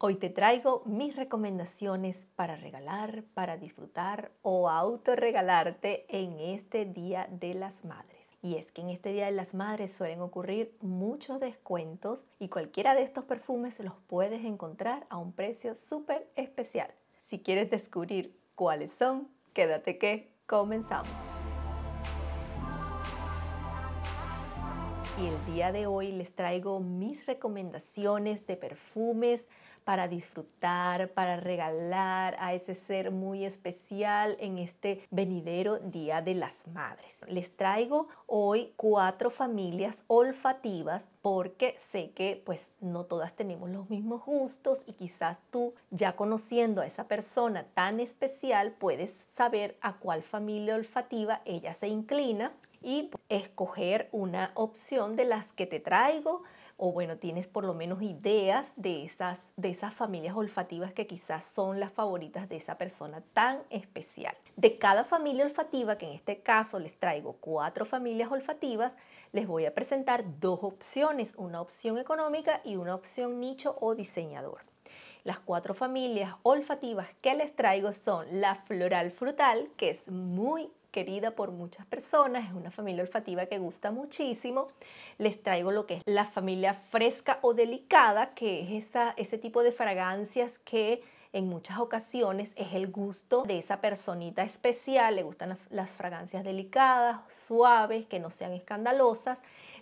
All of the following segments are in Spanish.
Hoy te traigo mis recomendaciones para regalar, para disfrutar o autorregalarte en este Día de las Madres. Y es que en este Día de las Madres suelen ocurrir muchos descuentos y cualquiera de estos perfumes los puedes encontrar a un precio súper especial. Si quieres descubrir cuáles son, quédate que comenzamos. Y el día de hoy les traigo mis recomendaciones de perfumes para disfrutar, para regalar a ese ser muy especial en este venidero Día de las Madres. Les traigo hoy cuatro familias olfativas porque sé que pues no todas tenemos los mismos gustos y quizás tú ya conociendo a esa persona tan especial puedes saber a cuál familia olfativa ella se inclina y escoger una opción de las que te traigo o bueno, tienes por lo menos ideas de esas, de esas familias olfativas que quizás son las favoritas de esa persona tan especial. De cada familia olfativa, que en este caso les traigo cuatro familias olfativas, les voy a presentar dos opciones, una opción económica y una opción nicho o diseñador. Las cuatro familias olfativas que les traigo son la floral frutal, que es muy querida por muchas personas, es una familia olfativa que gusta muchísimo. Les traigo lo que es la familia fresca o delicada, que es esa, ese tipo de fragancias que en muchas ocasiones es el gusto de esa personita especial, le gustan las, las fragancias delicadas, suaves, que no sean escandalosas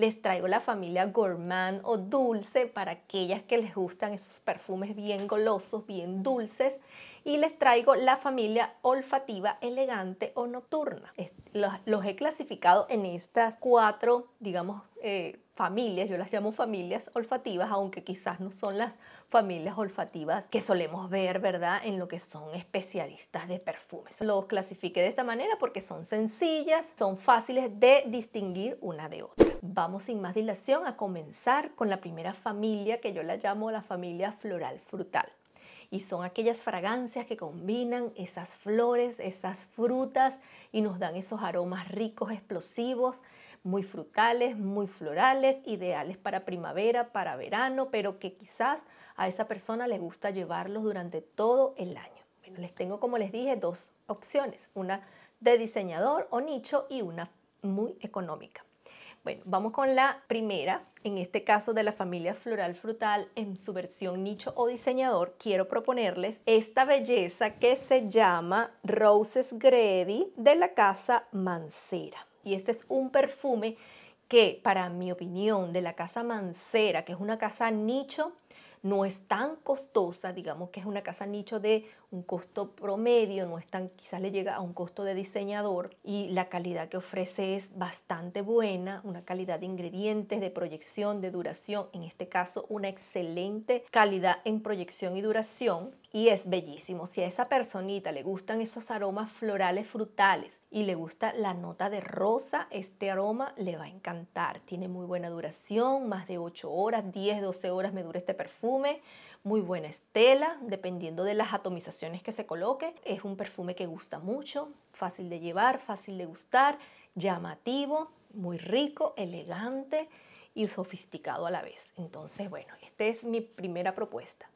les traigo la familia gourmand o dulce para aquellas que les gustan esos perfumes bien golosos, bien dulces. Y les traigo la familia olfativa elegante o nocturna. Los, he clasificado en estas cuatro, digamos, eh, familias, yo las llamo familias olfativas, aunque quizás no son las familias olfativas que solemos ver, ¿verdad? En lo que son especialistas de perfumes. Los clasifiqué de esta manera porque son sencillas, son fáciles de distinguir una de otra. Vamos sin más dilación a comenzar con la primera familia que yo la llamo la familia floral frutal. Y son aquellas fragancias que combinan esas flores, esas frutas y nos dan esos aromas ricos, explosivos, muy frutales, muy florales, ideales para primavera, para verano, pero que quizás a esa persona le gusta llevarlos durante todo el año. les tengo, como les dije, dos opciones, una de diseñador o nicho y una muy económica. Bueno, vamos con la primera. En este caso de la familia floral frutal en su versión nicho o diseñador, quiero proponerles esta belleza que se llama Roses Greedy de la casa Mancera. Y este es un perfume que, para mi opinión, de la casa Mancera, que es una casa nicho, no es tan costosa, digamos que es una casa nicho de un costo promedio, no es quizás le llega a un costo de diseñador y la calidad que ofrece es bastante buena, una calidad de ingredientes, de proyección, de duración, en este caso una excelente calidad en proyección y duración y es bellísimo. Si a esa personita le gustan esos aromas florales frutales y le gusta la nota de rosa, este aroma le va a encantar. Tiene muy buena duración, más de 8 horas, 10, 12 horas me dura este perfume muy buena estela, dependiendo de las atomizaciones que se coloque. Es un perfume que gusta mucho, fácil de llevar, fácil de gustar, llamativo, muy rico, elegante y sofisticado a la vez. Entonces, bueno, esta es mi primera propuesta.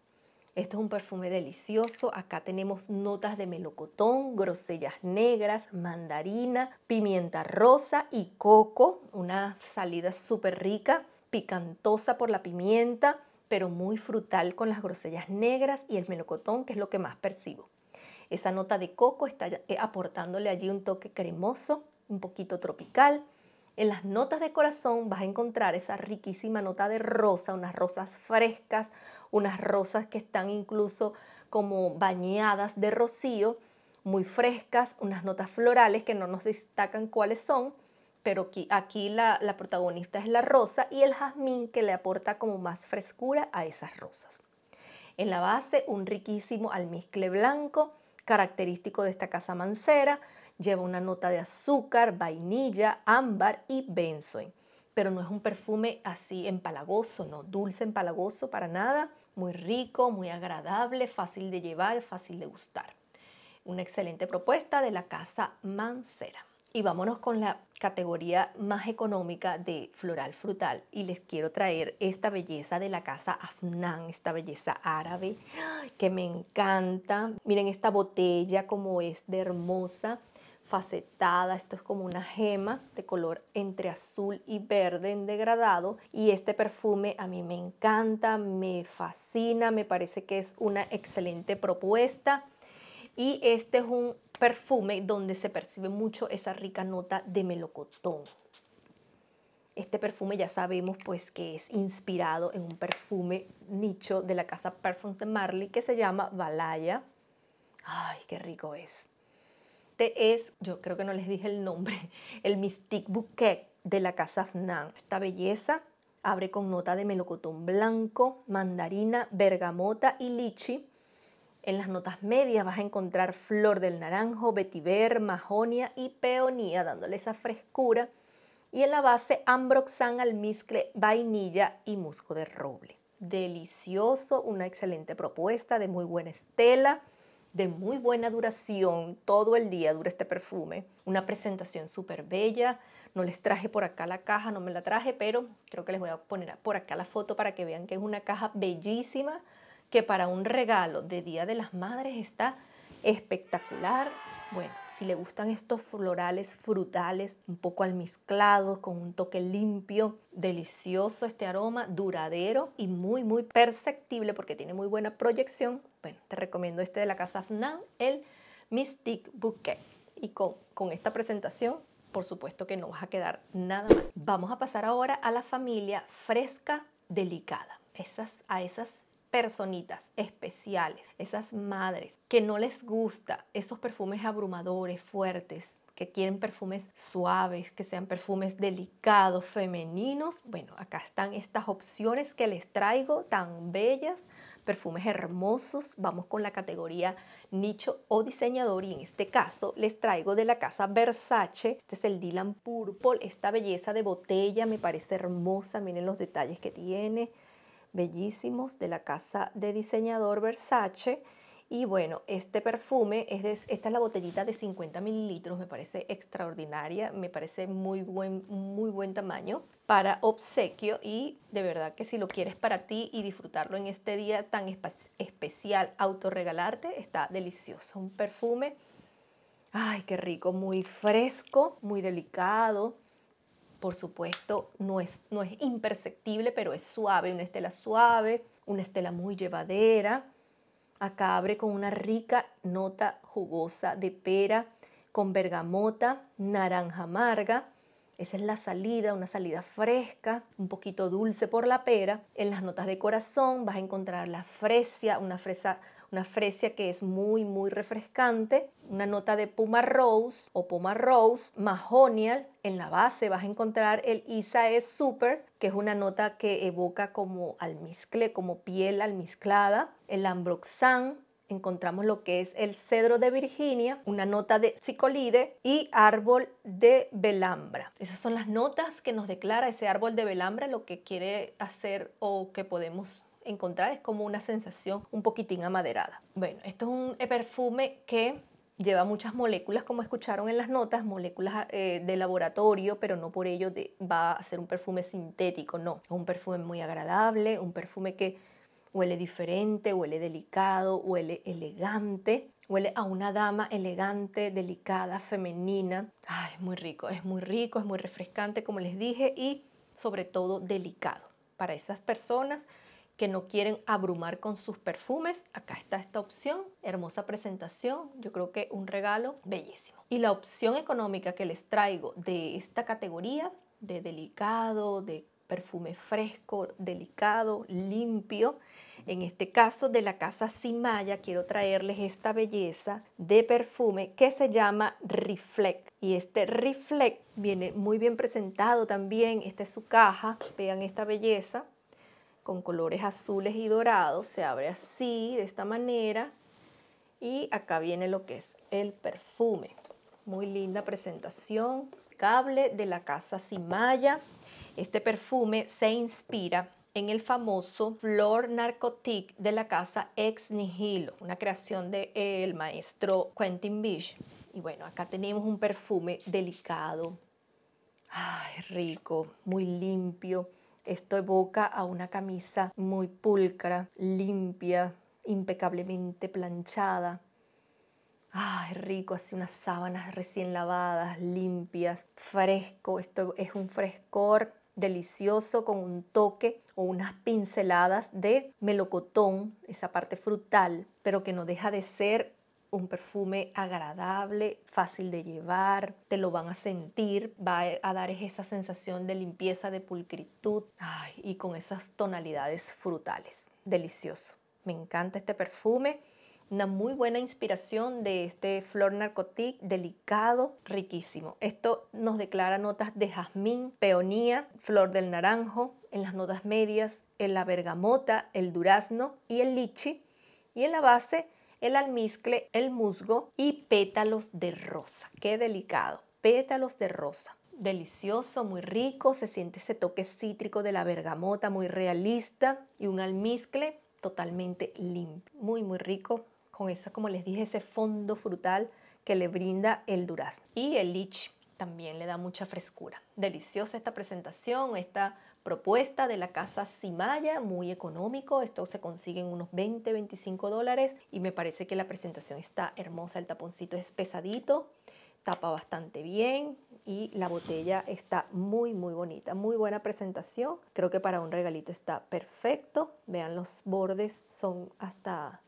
Este es un perfume delicioso. Acá tenemos notas de melocotón, grosellas negras, mandarina, pimienta rosa y coco. Una salida súper rica, picantosa por la pimienta, pero muy frutal con las grosellas negras y el melocotón, que es lo que más percibo. Esa nota de coco está eh, aportándole allí un toque cremoso, un poquito tropical. En las notas de corazón vas a encontrar esa riquísima nota de rosa, unas rosas frescas, unas rosas que están incluso como bañadas de rocío, muy frescas, unas notas florales que no nos destacan cuáles son, pero aquí, la, protagonista es la rosa y el jazmín que le aporta como más frescura a esas rosas. En la base un riquísimo almizcle blanco, característico de esta casa mancera, lleva una nota de azúcar, vainilla, ámbar y benzoin. Pero no es un perfume así empalagoso, no, dulce empalagoso para nada, muy rico, muy agradable, fácil de llevar, fácil de gustar. Una excelente propuesta de la casa mancera. Y vámonos con la categoría más económica de floral frutal y les quiero traer esta belleza de la casa Afnan, esta belleza árabe que me encanta. Miren esta botella como es de hermosa, facetada, esto es como una gema de color entre azul y verde en degradado y este perfume a mí me encanta, me fascina, me parece que es una excelente propuesta y este es un perfume donde se percibe mucho esa rica nota de melocotón. Este perfume ya sabemos pues que es inspirado en un perfume nicho de la casa Perfume de Marley que se llama Balaya. Ay, qué rico es. Este es, yo creo que no les dije el nombre, el Mystic Bouquet de la casa Fnan. Esta belleza abre con nota de melocotón blanco, mandarina, bergamota y lichi en las notas medias vas a encontrar flor del naranjo, vetiver, majonia y peonía, dándole esa frescura. Y en la base, ambroxan, almizcle, vainilla y musgo de roble. Delicioso, una excelente propuesta de muy buena estela, de muy buena duración. Todo el día dura este perfume. Una presentación súper bella. No les traje por acá la caja, no me la traje, pero creo que les voy a poner por acá la foto para que vean que es una caja bellísima que para un regalo de Día de las Madres está espectacular. Bueno, si le gustan estos florales frutales, un poco almizclados, con un toque limpio, delicioso este aroma, duradero y muy, muy perceptible porque tiene muy buena proyección, bueno, te recomiendo este de la casa FNAM, el Mystic Bouquet. Y con, esta presentación, por supuesto que no vas a quedar nada mal. Vamos a pasar ahora a la familia fresca delicada. Esas, a esas personitas especiales, esas madres que no les gusta esos perfumes abrumadores, fuertes, que quieren perfumes suaves, que sean perfumes delicados, femeninos. Bueno, acá están estas opciones que les traigo, tan bellas, perfumes hermosos. Vamos con la categoría nicho o diseñador y en este caso les traigo de la casa Versace. Este es el Dylan Purple, esta belleza de botella me parece hermosa, miren los detalles que tiene bellísimos de la casa de diseñador Versace. Y bueno, este perfume, es esta es la botellita de 50 mililitros, me parece extraordinaria, me parece muy buen, muy buen tamaño para obsequio y de verdad que si lo quieres para ti y disfrutarlo en este día tan especial, autorregalarte, está delicioso. Un perfume, ay, qué rico, muy fresco, muy delicado, por supuesto, no es, no es imperceptible, pero es suave, una estela suave, una estela muy llevadera. Acá abre con una rica nota jugosa de pera, con bergamota, naranja amarga. Esa es la salida, una salida fresca, un poquito dulce por la pera. En las notas de corazón vas a encontrar la fresia, una fresa una fresia que es muy, muy refrescante, una nota de Puma Rose o Puma Rose, Mahonial. En la base vas a encontrar el Isae Super, que es una nota que evoca como almizcle, como piel almizclada, el Ambroxan, encontramos lo que es el cedro de Virginia, una nota de psicolide y árbol de velambra. Esas son las notas que nos declara ese árbol de velambra, lo que quiere hacer o que podemos encontrar es como una sensación un poquitín amaderada. Bueno, esto es un perfume que lleva muchas moléculas, como escucharon en las notas, moléculas eh, de laboratorio, pero no por ello va a ser un perfume sintético, no. Es un perfume muy agradable, un perfume que huele diferente, huele delicado, huele elegante, huele a una dama elegante, delicada, femenina. es muy rico, es muy rico, es muy refrescante, como les dije, y sobre todo delicado para esas personas que no quieren abrumar con sus perfumes, acá está esta opción, hermosa presentación, yo creo que un regalo bellísimo. Y la opción económica que les traigo de esta categoría, de delicado, de perfume fresco, delicado, limpio. En este caso de la casa Simaya quiero traerles esta belleza de perfume que se llama Reflect. Y este Reflect viene muy bien presentado también. Esta es su caja. Vean esta belleza con colores azules y dorados, se abre así, de esta manera, y acá viene lo que es el perfume. Muy linda presentación, cable de la casa Simaya. Este perfume se inspira en el famoso Flor Narcotique de la casa Ex Nihilo, una creación del maestro Quentin Beach. Y bueno, acá tenemos un perfume delicado, ay, rico, muy limpio, esto evoca a una camisa muy pulcra, limpia, impecablemente planchada. Ay, rico, así unas sábanas recién lavadas, limpias, fresco. Esto es un frescor delicioso con un toque o unas pinceladas de melocotón, esa parte frutal, pero que no deja de ser un perfume agradable, fácil de llevar, te lo van a sentir, va a dar esa sensación de limpieza, de pulcritud y con esas tonalidades frutales. Delicioso. Me encanta este perfume. Una muy buena inspiración de este Flor Narcotic, delicado, riquísimo. Esto nos declara notas de jazmín, peonía, flor del naranjo, en las notas medias, en la bergamota, el durazno y el lichi. Y en la base el almizcle, el musgo y pétalos de rosa. Qué delicado, pétalos de rosa. Delicioso, muy rico, se siente ese toque cítrico de la bergamota, muy realista y un almizcle totalmente limpio, muy muy rico, con esa, como les dije, ese fondo frutal que le brinda el durazno. Y el lich también le da mucha frescura. Deliciosa esta presentación, esta propuesta de la casa Simaya, muy económico, esto se consigue en unos 20, 25 dólares y me parece que la presentación está hermosa, el taponcito es pesadito, tapa bastante bien y la botella está muy muy bonita, muy buena presentación, creo que para un regalito está perfecto, vean los bordes son hasta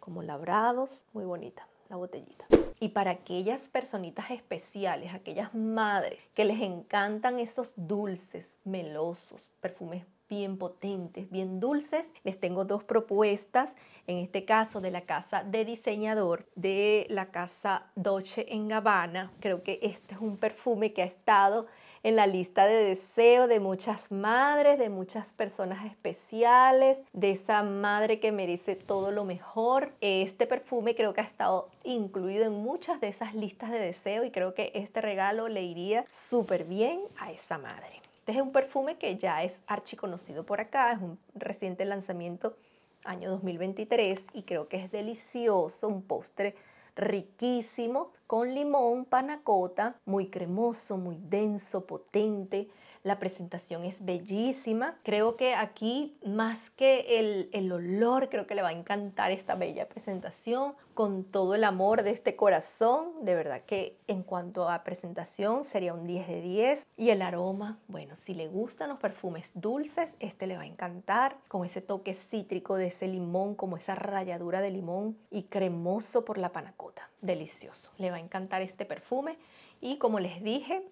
como labrados, muy bonita botellita. Y para aquellas personitas especiales, aquellas madres que les encantan esos dulces, melosos, perfumes bien potentes, bien dulces. Les tengo dos propuestas, en este caso de la casa de diseñador de la casa Dolce en gabana Creo que este es un perfume que ha estado en la lista de deseo de muchas madres, de muchas personas especiales, de esa madre que merece todo lo mejor. Este perfume creo que ha estado incluido en muchas de esas listas de deseo y creo que este regalo le iría súper bien a esa madre. Este es un perfume que ya es archiconocido por acá, es un reciente lanzamiento año 2023 y creo que es delicioso, un postre riquísimo, con limón, panacota, muy cremoso, muy denso, potente, la presentación es bellísima. Creo que aquí, más que el, el olor, creo que le va a encantar esta bella presentación con todo el amor de este corazón. De verdad que en cuanto a presentación sería un 10 de 10. Y el aroma, bueno, si le gustan los perfumes dulces, este le va a encantar. Con ese toque cítrico de ese limón, como esa ralladura de limón y cremoso por la panacota. Delicioso. Le va a encantar este perfume. Y como les dije,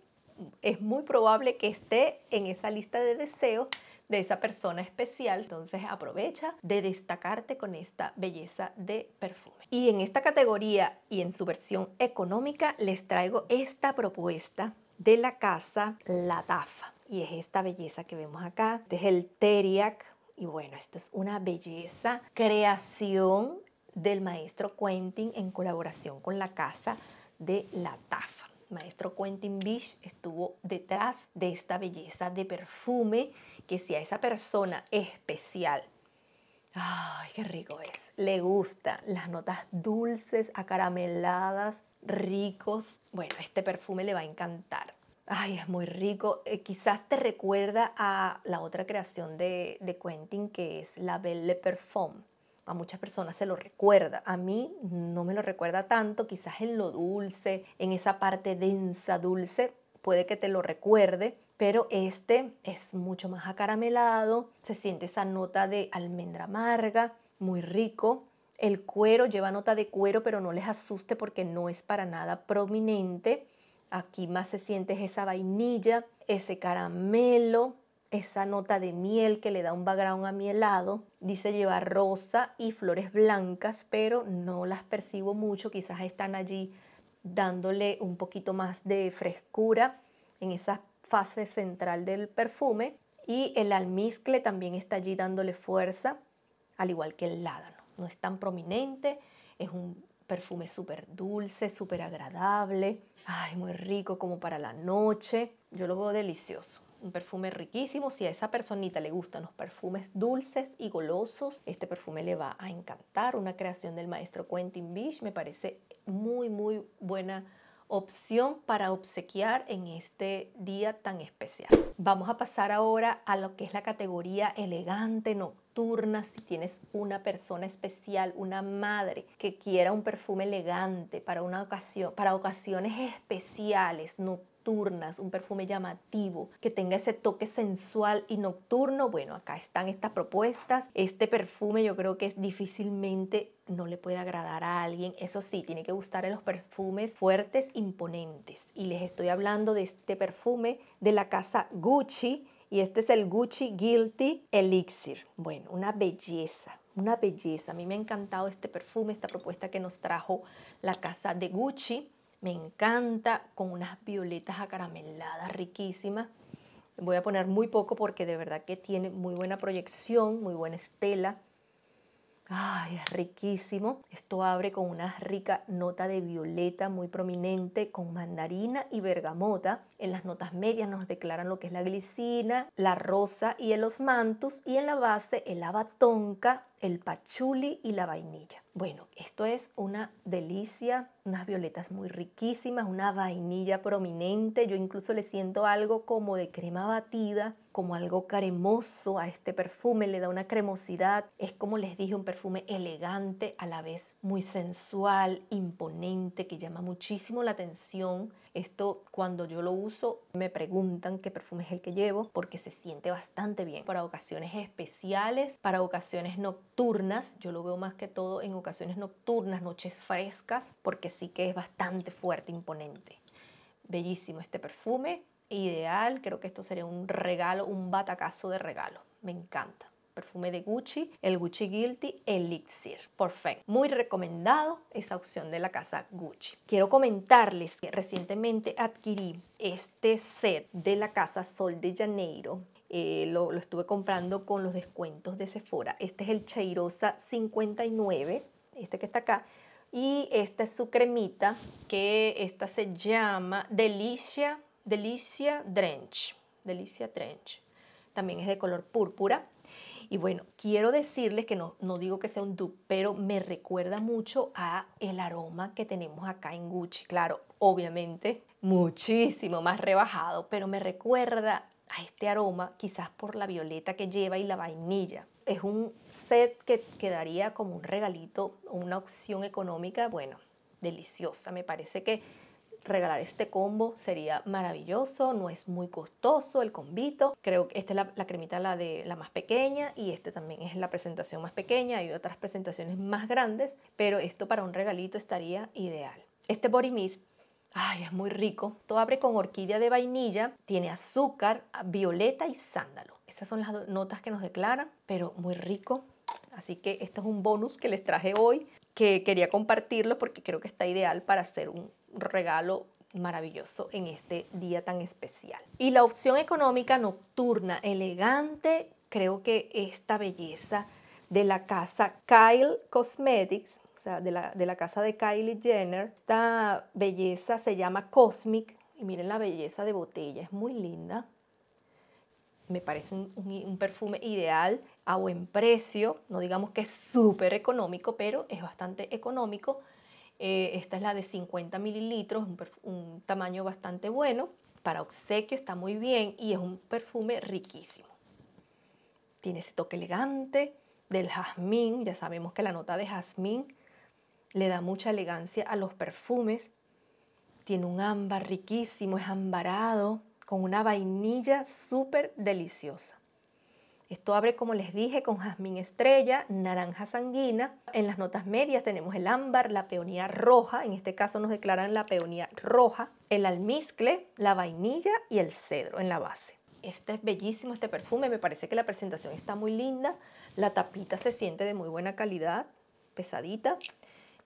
es muy probable que esté en esa lista de deseos de esa persona especial. Entonces aprovecha de destacarte con esta belleza de perfume. Y en esta categoría y en su versión económica les traigo esta propuesta de la casa La Tafa. Y es esta belleza que vemos acá. Este es el Teriac. Y bueno, esto es una belleza creación del maestro Quentin en colaboración con la casa de La Tafa maestro Quentin Bish estuvo detrás de esta belleza de perfume que si a esa persona especial, ay, qué rico es, le gusta las notas dulces, acarameladas, ricos, bueno, este perfume le va a encantar. Ay, es muy rico. Eh, quizás te recuerda a la otra creación de, de Quentin que es la Belle Perfume a muchas personas se lo recuerda. A mí no me lo recuerda tanto, quizás en lo dulce, en esa parte densa, dulce, puede que te lo recuerde, pero este es mucho más acaramelado, se siente esa nota de almendra amarga, muy rico. El cuero lleva nota de cuero, pero no les asuste porque no es para nada prominente. Aquí más se siente esa vainilla, ese caramelo, esa nota de miel que le da un background a mi helado. Dice llevar rosa y flores blancas, pero no las percibo mucho, quizás están allí dándole un poquito más de frescura en esa fase central del perfume. Y el almizcle también está allí dándole fuerza, al igual que el ládano. No es tan prominente, es un perfume súper dulce, súper agradable, ay, muy rico como para la noche. Yo lo veo delicioso un perfume riquísimo. Si a esa personita le gustan los perfumes dulces y golosos, este perfume le va a encantar. Una creación del maestro Quentin Beach me parece muy, muy buena opción para obsequiar en este día tan especial. Vamos a pasar ahora a lo que es la categoría elegante nocturna. Si tienes una persona especial, una madre que quiera un perfume elegante para una ocasión, para ocasiones especiales, nocturnas, nocturnas, un perfume llamativo, que tenga ese toque sensual y nocturno, bueno, acá están estas propuestas. Este perfume yo creo que es difícilmente no le puede agradar a alguien. Eso sí, tiene que gustar en los perfumes fuertes, imponentes. Y les estoy hablando de este perfume de la casa Gucci. Y este es el Gucci Guilty Elixir. Bueno, una belleza, una belleza. A mí me ha encantado este perfume, esta propuesta que nos trajo la casa de Gucci me encanta, con unas violetas acarameladas riquísimas. Voy a poner muy poco porque de verdad que tiene muy buena proyección, muy buena estela. Ay, es riquísimo. Esto abre con una rica nota de violeta muy prominente, con mandarina y bergamota. En las notas medias nos declaran lo que es la glicina, la rosa y el osmantus y en la base el abatonca, el pachuli y la vainilla. Bueno, esto es una delicia, unas violetas muy riquísimas, una vainilla prominente. Yo incluso le siento algo como de crema batida, como algo cremoso a este perfume, le da una cremosidad. Es como les dije, un perfume elegante a la vez muy sensual, imponente, que llama muchísimo la atención. Esto cuando yo lo uso me preguntan qué perfume es el que llevo porque se siente bastante bien para ocasiones especiales, para ocasiones nocturnas. Yo lo veo más que todo en ocasiones nocturnas, noches frescas, porque sí que es bastante fuerte, imponente. Bellísimo este perfume, ideal, creo que esto sería un regalo, un batacazo de regalo. Me encanta perfume de Gucci, el Gucci Guilty Elixir. Perfecto. Muy recomendado esa opción de la casa Gucci. Quiero comentarles que recientemente adquirí este set de la casa Sol de Janeiro. Eh, lo, estuve comprando con los descuentos de Sephora. Este es el Cheirosa 59, este que está acá. Y esta es su cremita, que esta se llama Delicia, Delicia Drench. Delicia Drench También es de color púrpura. Y bueno, quiero decirles que no, no digo que sea un dupe, pero me recuerda mucho a el aroma que tenemos acá en Gucci. Claro, obviamente muchísimo más rebajado, pero me recuerda a este aroma quizás por la violeta que lleva y la vainilla. Es un set que quedaría como un regalito, una opción económica, bueno, deliciosa. Me parece que regalar este combo sería maravilloso, no es muy costoso el convito. Creo que esta es la, la, cremita la de la más pequeña y este también es la presentación más pequeña, hay otras presentaciones más grandes, pero esto para un regalito estaría ideal. Este body Ay, es muy rico. Todo abre con orquídea de vainilla, tiene azúcar, violeta y sándalo. Esas son las notas que nos declaran, pero muy rico. Así que este es un bonus que les traje hoy, que quería compartirlo porque creo que está ideal para hacer un, regalo maravilloso en este día tan especial. Y la opción económica nocturna, elegante, creo que esta belleza de la casa Kyle Cosmetics, o sea, de la, casa de Kylie Jenner, esta belleza se llama Cosmic, y miren la belleza de botella, es muy linda. Me parece un, un perfume ideal a buen precio, no digamos que es súper económico, pero es bastante económico eh, esta es la de 50 mililitros, un, un tamaño bastante bueno. Para obsequio está muy bien y es un perfume riquísimo. Tiene ese toque elegante del jazmín, ya sabemos que la nota de jazmín le da mucha elegancia a los perfumes. Tiene un ámbar riquísimo, es ambarado, con una vainilla súper deliciosa. Esto abre, como les dije, con jazmín estrella, naranja sanguina. En las notas medias tenemos el ámbar, la peonía roja, en este caso nos declaran la peonía roja, el almizcle, la vainilla y el cedro en la base. Este es bellísimo, este perfume, me parece que la presentación está muy linda. La tapita se siente de muy buena calidad, pesadita,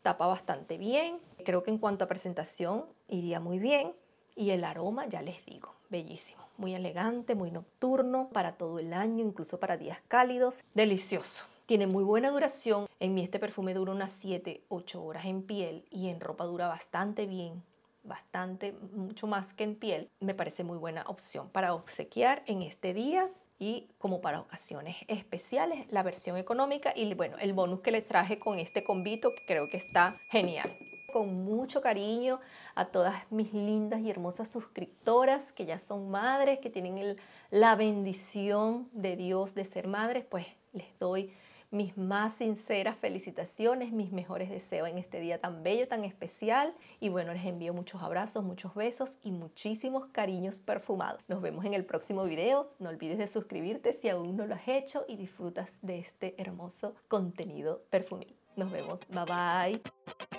tapa bastante bien. Creo que en cuanto a presentación iría muy bien y el aroma ya les digo, bellísimo muy elegante, muy nocturno, para todo el año, incluso para días cálidos, delicioso. Tiene muy buena duración, en mí este perfume dura unas 7-8 horas en piel y en ropa dura bastante bien, bastante, mucho más que en piel. Me parece muy buena opción para obsequiar en este día y como para ocasiones especiales la versión económica y bueno, el bonus que le traje con este convito creo que está genial con mucho cariño a todas mis lindas y hermosas suscriptoras que ya son madres, que tienen la bendición de Dios de ser madres, pues les doy mis más sinceras felicitaciones, mis mejores deseos en este día tan bello, tan especial. Y bueno, les envío muchos abrazos, muchos besos y muchísimos cariños perfumados. Nos vemos en el próximo video. No olvides de suscribirte si aún no lo has hecho y disfrutas de este hermoso contenido perfumil. Nos vemos. Bye bye.